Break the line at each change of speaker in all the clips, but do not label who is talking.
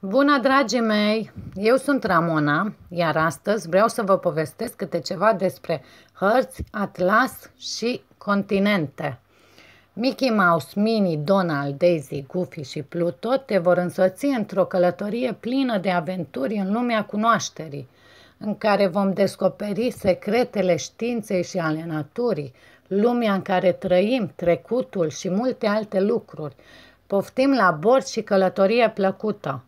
Bună, dragii mei! Eu sunt Ramona, iar astăzi vreau să vă povestesc câte ceva despre hărți, atlas și continente. Mickey Mouse, Minnie, Donald, Daisy, Goofy și Pluto te vor însoți într-o călătorie plină de aventuri în lumea cunoașterii, în care vom descoperi secretele științei și ale naturii, lumea în care trăim, trecutul și multe alte lucruri. Poftim la bord și călătorie plăcută!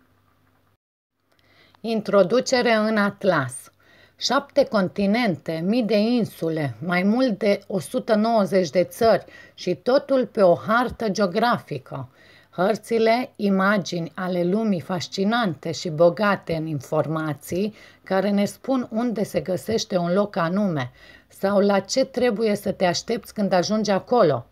Introducere în Atlas Șapte continente, mii de insule, mai mult de 190 de țări și totul pe o hartă geografică. Hărțile, imagini ale lumii fascinante și bogate în informații care ne spun unde se găsește un loc anume sau la ce trebuie să te aștepți când ajungi acolo –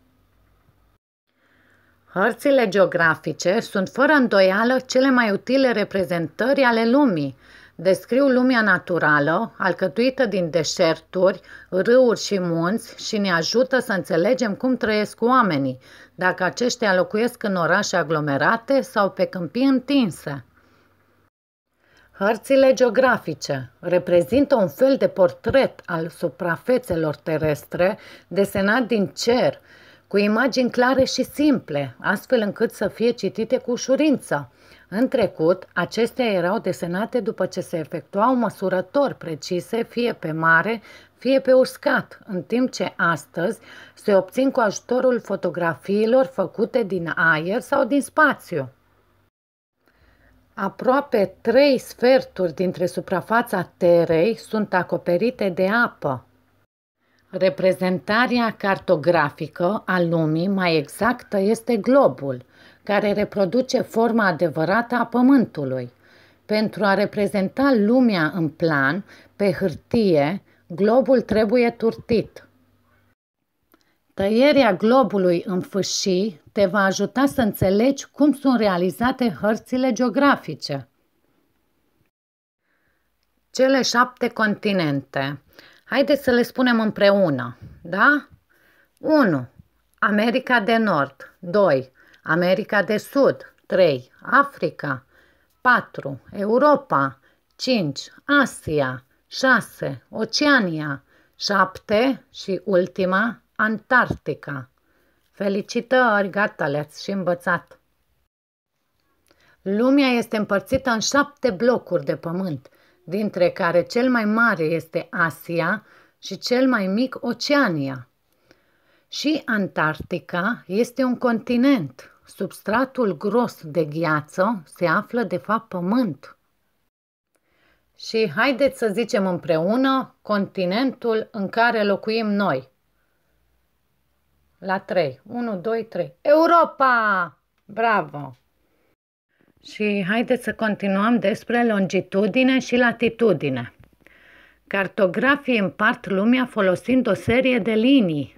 Hărțile geografice sunt fără îndoială cele mai utile reprezentări ale lumii. Descriu lumea naturală, alcătuită din deșerturi, râuri și munți și ne ajută să înțelegem cum trăiesc oamenii, dacă aceștia locuiesc în orașe aglomerate sau pe câmpii întinse. Hărțile geografice reprezintă un fel de portret al suprafețelor terestre desenat din cer, cu imagini clare și simple, astfel încât să fie citite cu ușurință. În trecut, acestea erau desenate după ce se efectuau măsurători precise, fie pe mare, fie pe uscat, în timp ce astăzi se obțin cu ajutorul fotografiilor făcute din aer sau din spațiu. Aproape trei sferturi dintre suprafața terei sunt acoperite de apă, Reprezentarea cartografică a lumii mai exactă este globul, care reproduce forma adevărată a Pământului. Pentru a reprezenta lumea în plan, pe hârtie, globul trebuie turtit. Tăierea globului în fâșii te va ajuta să înțelegi cum sunt realizate hărțile geografice. Cele șapte continente Haideți să le spunem împreună, da? 1. America de Nord 2. America de Sud 3. Africa 4. Europa 5. Asia 6. Oceania 7. Și ultima, Antarctica. Felicitări, gata, le-ați și învățat! Lumea este împărțită în șapte blocuri de pământ, dintre care cel mai mare este Asia și cel mai mic Oceania. Și Antarctica este un continent. Substratul gros de gheață se află de fapt pământ. Și haideți să zicem împreună continentul în care locuim noi. La 3. 1, 2, 3. Europa! Bravo! Și haideți să continuăm despre longitudine și latitudine. Cartografii împart lumea folosind o serie de linii.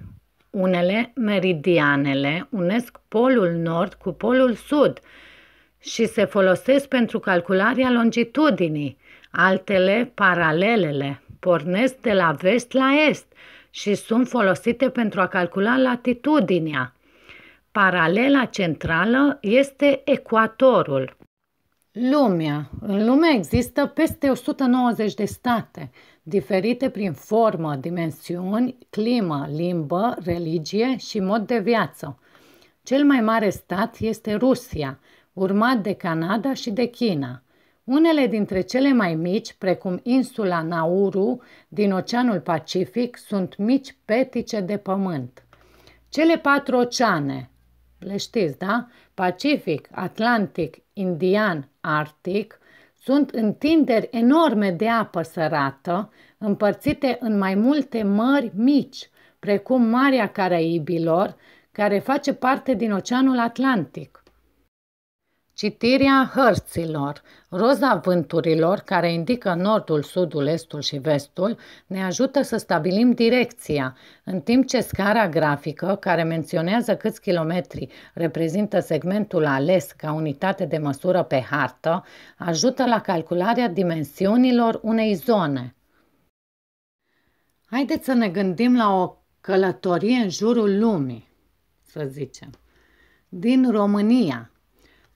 Unele meridianele unesc polul nord cu polul sud și se folosesc pentru calcularea longitudinii, altele paralelele pornesc de la vest la est și sunt folosite pentru a calcula latitudinea. Paralela centrală este ecuatorul. Lumea. În lume există peste 190 de state, diferite prin formă, dimensiuni, climă, limbă, religie și mod de viață. Cel mai mare stat este Rusia, urmat de Canada și de China. Unele dintre cele mai mici, precum insula Nauru din Oceanul Pacific, sunt mici petice de pământ. Cele patru oceane, le știți, da? Pacific, Atlantic, Indian, Arctic, sunt întinderi enorme de apă sărată, împărțite în mai multe mări mici, precum Marea Caraibilor, care face parte din Oceanul Atlantic. Citirea hărților, roza vânturilor care indică nordul, sudul, estul și vestul, ne ajută să stabilim direcția, în timp ce scara grafică, care menționează câți kilometri reprezintă segmentul ales ca unitate de măsură pe hartă, ajută la calcularea dimensiunilor unei zone. Haideți să ne gândim la o călătorie în jurul lumii, să zicem, din România,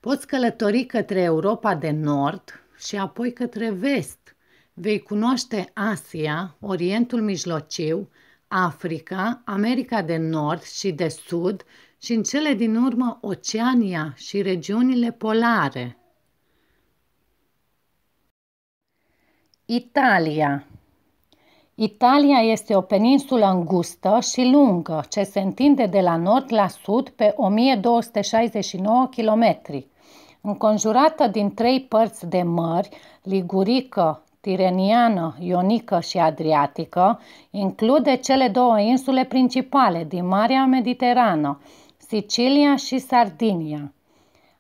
Poți călători către Europa de Nord și apoi către Vest. Vei cunoaște Asia, Orientul Mijlociu, Africa, America de Nord și de Sud și în cele din urmă Oceania și regiunile polare. Italia Italia este o peninsulă îngustă și lungă, ce se întinde de la nord la sud pe 1269 km. Înconjurată din trei părți de mări, Ligurică, Tireniană, Ionică și Adriatică, include cele două insule principale din Marea Mediterană, Sicilia și Sardinia.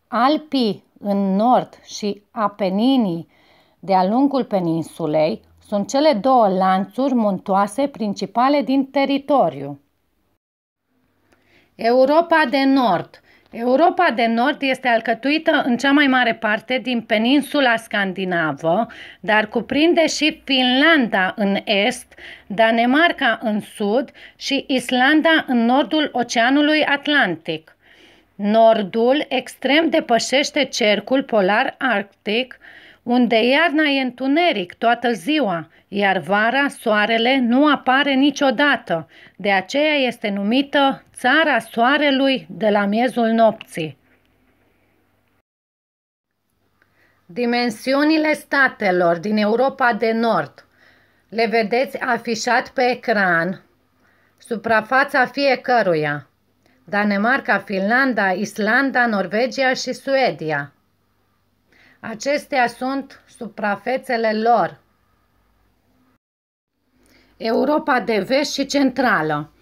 Alpii în nord și Apeninii de-a lungul peninsulei sunt cele două lanțuri muntoase principale din teritoriu. Europa de Nord Europa de Nord este alcătuită în cea mai mare parte din peninsula scandinavă, dar cuprinde și Finlanda în est, Danemarca în sud și Islanda în nordul Oceanului Atlantic. Nordul extrem depășește cercul polar arctic, unde iarna e întuneric toată ziua, iar vara soarele nu apare niciodată, de aceea este numită țara soarelui de la miezul nopții. Dimensiunile statelor din Europa de Nord le vedeți afișat pe ecran, suprafața fiecăruia. Danemarca, Finlanda, Islanda, Norvegia și Suedia. Acestea sunt suprafețele lor. Europa de vest și centrală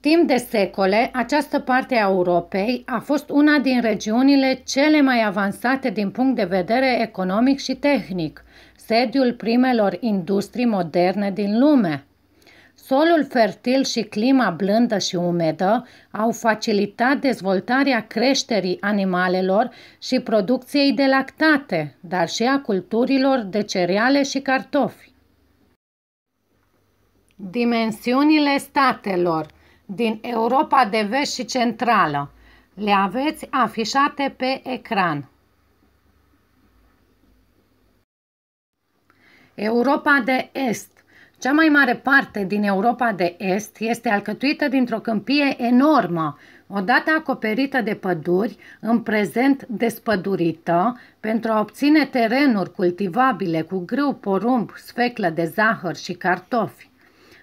Timp de secole, această parte a Europei a fost una din regiunile cele mai avansate din punct de vedere economic și tehnic, sediul primelor industrii moderne din lume. Solul fertil și clima blândă și umedă au facilitat dezvoltarea creșterii animalelor și producției de lactate, dar și a culturilor de cereale și cartofi. Dimensiunile statelor din Europa de vest și centrală le aveți afișate pe ecran. Europa de Est cea mai mare parte din Europa de Est este alcătuită dintr-o câmpie enormă, odată acoperită de păduri, în prezent despădurită, pentru a obține terenuri cultivabile cu grâu, porumb, sfeclă de zahăr și cartofi.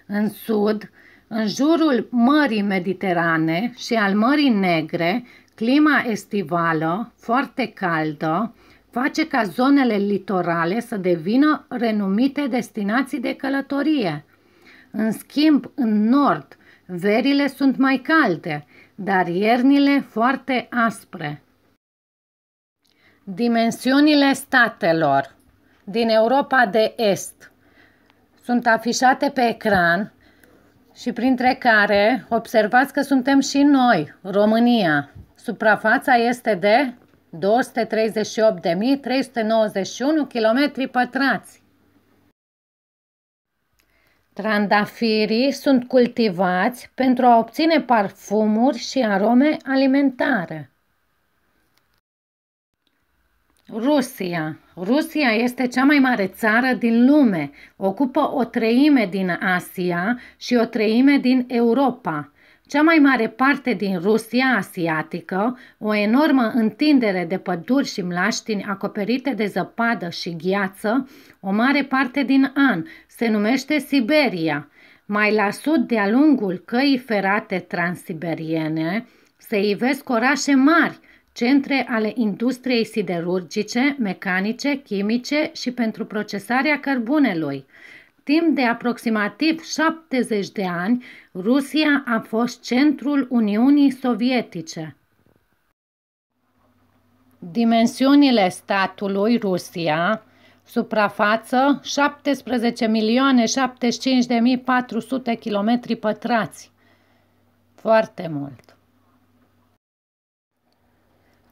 În sud, în jurul Mării Mediterane și al Mării Negre, clima estivală, foarte caldă, face ca zonele litorale să devină renumite destinații de călătorie. În schimb, în nord, verile sunt mai calde, dar iernile foarte aspre. Dimensiunile statelor din Europa de Est sunt afișate pe ecran și printre care observați că suntem și noi, România. Suprafața este de 238.391 km pătrați. Trandafirii sunt cultivați pentru a obține parfumuri și arome alimentare. Rusia. Rusia este cea mai mare țară din lume, ocupă o treime din Asia și o treime din Europa. Cea mai mare parte din Rusia asiatică, o enormă întindere de păduri și mlaștini acoperite de zăpadă și gheață, o mare parte din an, se numește Siberia. Mai la sud, de-a lungul căii ferate transiberiene, se ivesc orașe mari, centre ale industriei siderurgice, mecanice, chimice și pentru procesarea cărbunelui. Timp de aproximativ 70 de ani, Rusia a fost centrul Uniunii Sovietice. Dimensiunile statului Rusia Suprafață 17.075.400 km pătrați. Foarte mult.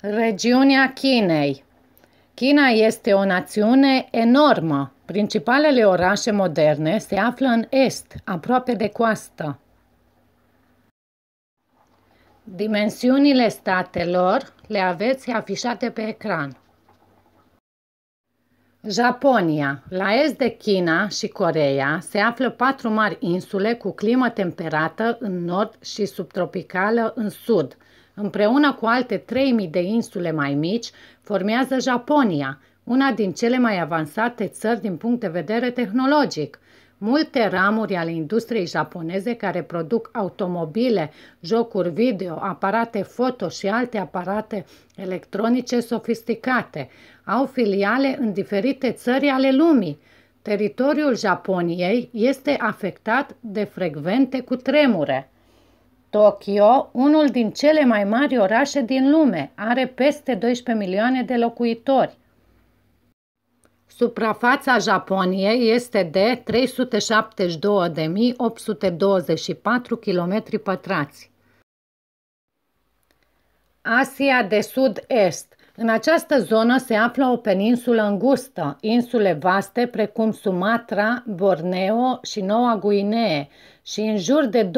Regiunea Chinei China este o națiune enormă, Principalele orașe moderne se află în est, aproape de coastă. Dimensiunile statelor le aveți afișate pe ecran. Japonia. La est de China și Coreea se află patru mari insule cu climă temperată în nord și subtropicală în sud. Împreună cu alte 3000 de insule mai mici, formează Japonia, una din cele mai avansate țări din punct de vedere tehnologic. Multe ramuri ale industriei japoneze care produc automobile, jocuri video, aparate foto și alte aparate electronice sofisticate au filiale în diferite țări ale lumii. Teritoriul Japoniei este afectat de frecvente cu tremure. Tokyo, unul din cele mai mari orașe din lume, are peste 12 milioane de locuitori. Suprafața Japoniei este de 372.824 km pătrați. Asia de Sud-Est În această zonă se află o peninsulă îngustă, insule vaste precum Sumatra, Borneo și Noua Guinee și în jur de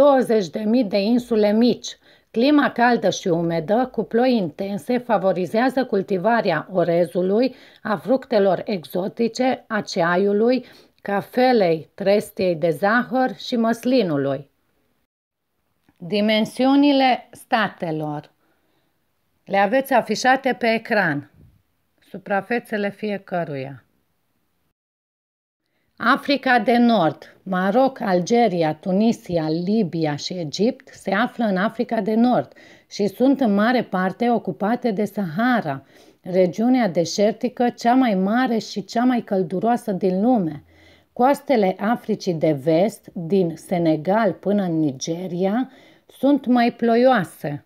20.000 de insule mici – Clima caldă și umedă, cu ploi intense, favorizează cultivarea orezului, a fructelor exotice, a ceaiului, cafelei, trestiei de zahăr și măslinului. Dimensiunile statelor le aveți afișate pe ecran, suprafețele fiecăruia. Africa de Nord, Maroc, Algeria, Tunisia, Libia și Egipt se află în Africa de Nord și sunt în mare parte ocupate de Sahara, regiunea deșertică cea mai mare și cea mai călduroasă din lume. Coastele Africii de Vest, din Senegal până în Nigeria, sunt mai ploioase,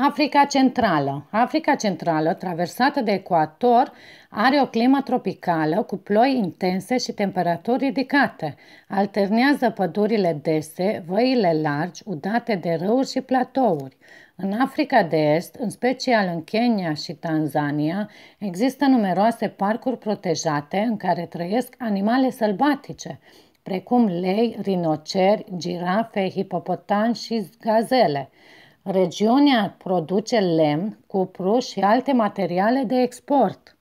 Africa Centrală. Africa Centrală, traversată de ecuator, are o climă tropicală cu ploi intense și temperaturi ridicate. Alternează pădurile dese, văile largi, udate de râuri și platouri. În Africa de Est, în special în Kenya și Tanzania, există numeroase parcuri protejate în care trăiesc animale sălbatice, precum lei, rinoceri, girafe, hipopotami și gazele. Regiunea produce lemn, cupru și alte materiale de export.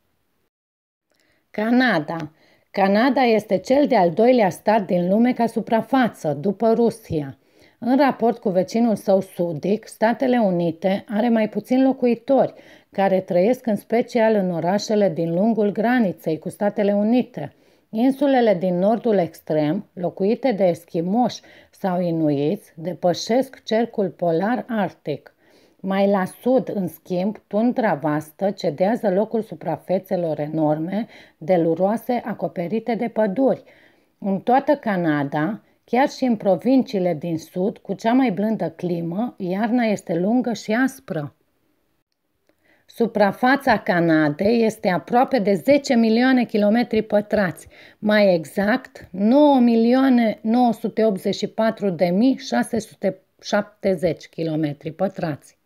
Canada Canada este cel de-al doilea stat din lume ca suprafață, după Rusia. În raport cu vecinul său sudic, Statele Unite are mai puțin locuitori, care trăiesc în special în orașele din lungul graniței cu Statele Unite – Insulele din nordul extrem, locuite de eschimoși sau inuiți, depășesc cercul polar arctic. Mai la sud, în schimb, tundra vastă cedează locul suprafețelor enorme, deluroase, acoperite de păduri. În toată Canada, chiar și în provinciile din sud, cu cea mai blândă climă, iarna este lungă și aspră. Suprafața Canadei este aproape de 10 milioane kilometri pătrați, mai exact 9.984.670 kilometri pătrați.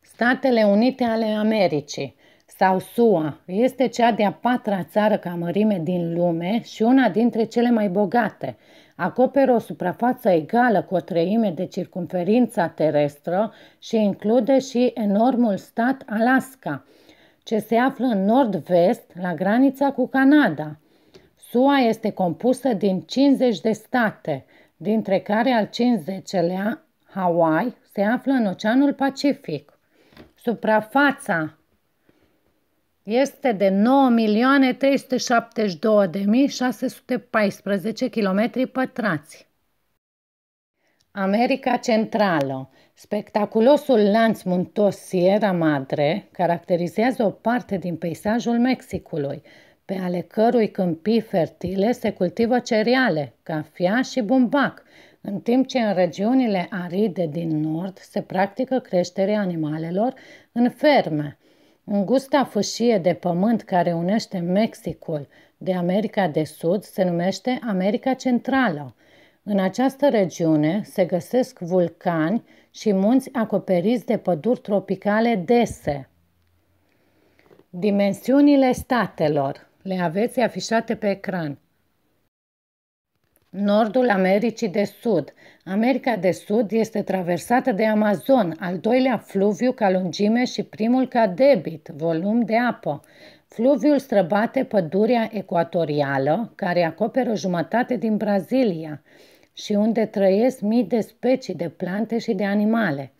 Statele Unite ale Americii sau SUA este cea de-a patra țară ca mărime din lume și una dintre cele mai bogate, acoperă o suprafață egală cu o treime de circumferința terestră și include și enormul stat Alaska, ce se află în nord-vest, la granița cu Canada. SUA este compusă din 50 de state, dintre care al 50-lea, Hawaii, se află în Oceanul Pacific. Suprafața este de 9.372.614 km pătrați. America Centrală Spectaculosul lanț muntos Sierra Madre caracterizează o parte din peisajul Mexicului, pe ale cărui câmpii fertile se cultivă cereale, cafea și bumbac, în timp ce în regiunile aride din nord se practică creșterea animalelor în ferme – Îngusta fâșie de pământ care unește Mexicul de America de Sud se numește America Centrală. În această regiune se găsesc vulcani și munți acoperiți de păduri tropicale dese. Dimensiunile statelor le aveți afișate pe ecran. Nordul Americii de Sud. America de Sud este traversată de Amazon, al doilea fluviu ca lungime și primul ca debit, volum de apă. Fluviul străbate pădurea ecuatorială, care acoperă jumătate din Brazilia și unde trăiesc mii de specii de plante și de animale.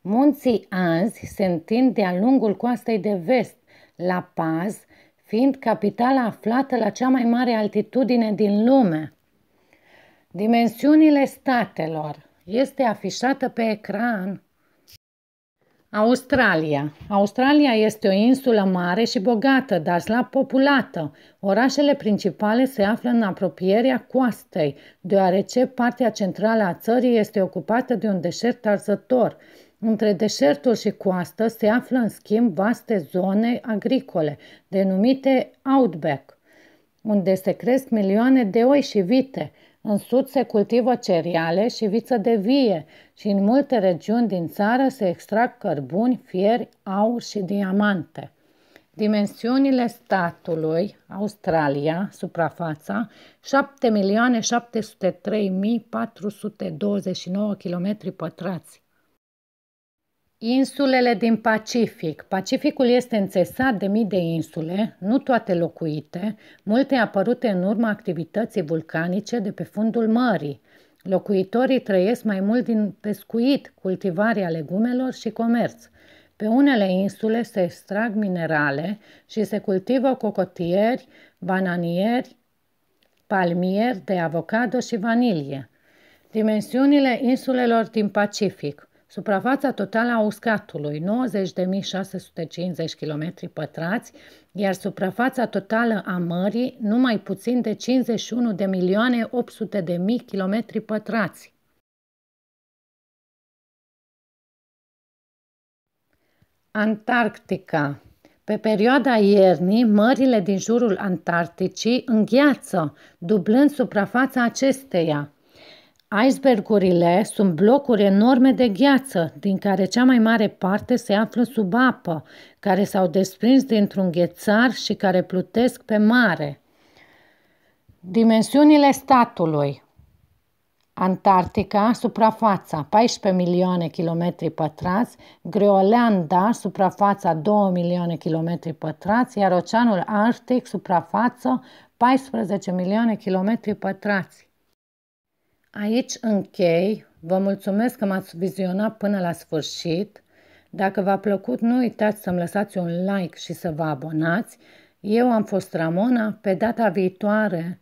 Munții Anzi se întind de-a lungul coastei de vest, La Paz, fiind capitala aflată la cea mai mare altitudine din lume. Dimensiunile statelor este afișată pe ecran. Australia. Australia este o insulă mare și bogată, dar slab populată. Orașele principale se află în apropierea coastei, deoarece partea centrală a țării este ocupată de un deșert arzător. Între deșertul și coastă se află, în schimb, vaste zone agricole, denumite outback, unde se cresc milioane de oi și vite. În sud se cultivă cereale și viță de vie și în multe regiuni din țară se extrag cărbuni, fieri, aur și diamante. Dimensiunile statului, Australia, suprafața, 7.703.429 km pătrați. Insulele din Pacific. Pacificul este înțesat de mii de insule, nu toate locuite, multe apărute în urma activității vulcanice de pe fundul mării. Locuitorii trăiesc mai mult din pescuit, cultivarea legumelor și comerț. Pe unele insule se extrag minerale și se cultivă cocotieri, bananieri, palmieri de avocado și vanilie. Dimensiunile insulelor din Pacific – Suprafața totală a uscatului, 90.650 km pătrați, iar suprafața totală a mării, numai puțin de 51.800.000 km pătrați. Antarctica pe perioada iernii, mările din jurul Antarcticii îngheață, dublând suprafața acesteia. Icebergurile sunt blocuri enorme de gheață, din care cea mai mare parte se află sub apă, care s-au desprins dintr-un ghețar și care plutesc pe mare. Dimensiunile statului Antarctica, suprafața 14 milioane kilometri pătrați, Groenlanda, suprafața 2 milioane kilometri pătrați, iar Oceanul Arctic, suprafață 14 milioane kilometri pătrați. Aici închei. Vă mulțumesc că m-ați vizionat până la sfârșit. Dacă v-a plăcut, nu uitați să-mi lăsați un like și să vă abonați. Eu am fost Ramona. Pe data viitoare